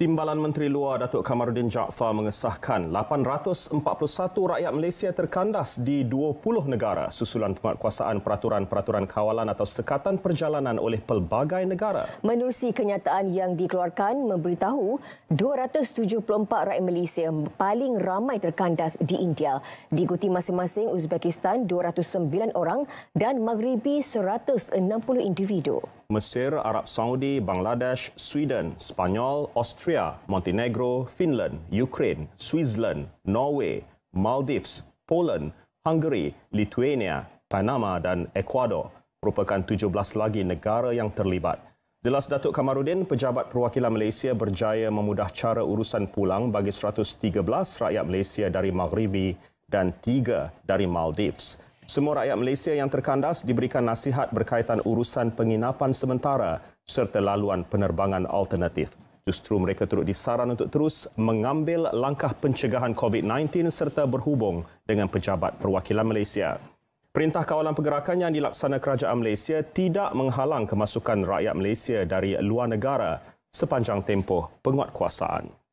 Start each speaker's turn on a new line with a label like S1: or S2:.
S1: Timbalan Menteri Luar Datuk Kamarudin Jaafar mengesahkan 841 rakyat Malaysia terkandas di 20 negara susulan penguatkuasaan peraturan-peraturan kawalan atau sekatan perjalanan oleh pelbagai negara.
S2: Menerusi kenyataan yang dikeluarkan memberitahu 274 rakyat Malaysia paling ramai terkandas di India. Diikuti masing-masing Uzbekistan 209 orang dan Maghribi 160 individu.
S1: Mesir, Arab Saudi, Bangladesh, Sweden, Spanyol, Austria, Montenegro, Finland, Ukraine, Switzerland, Norway, Maldives, Poland, Hungary, Lithuania, Panama dan Ecuador merupakan 17 lagi negara yang terlibat. Jelas Datuk Kamarudin, pejabat perwakilan Malaysia berjaya memudah cara urusan pulang bagi 113 rakyat Malaysia dari Maghribi dan 3 dari Maldives semua rakyat Malaysia yang terkandas diberikan nasihat berkaitan urusan penginapan sementara serta laluan penerbangan alternatif. Justru mereka turut disaran untuk terus mengambil langkah pencegahan COVID-19 serta berhubung dengan pejabat perwakilan Malaysia. Perintah kawalan pergerakan yang dilaksana kerajaan Malaysia tidak menghalang kemasukan rakyat Malaysia dari luar negara sepanjang tempoh penguatkuasaan.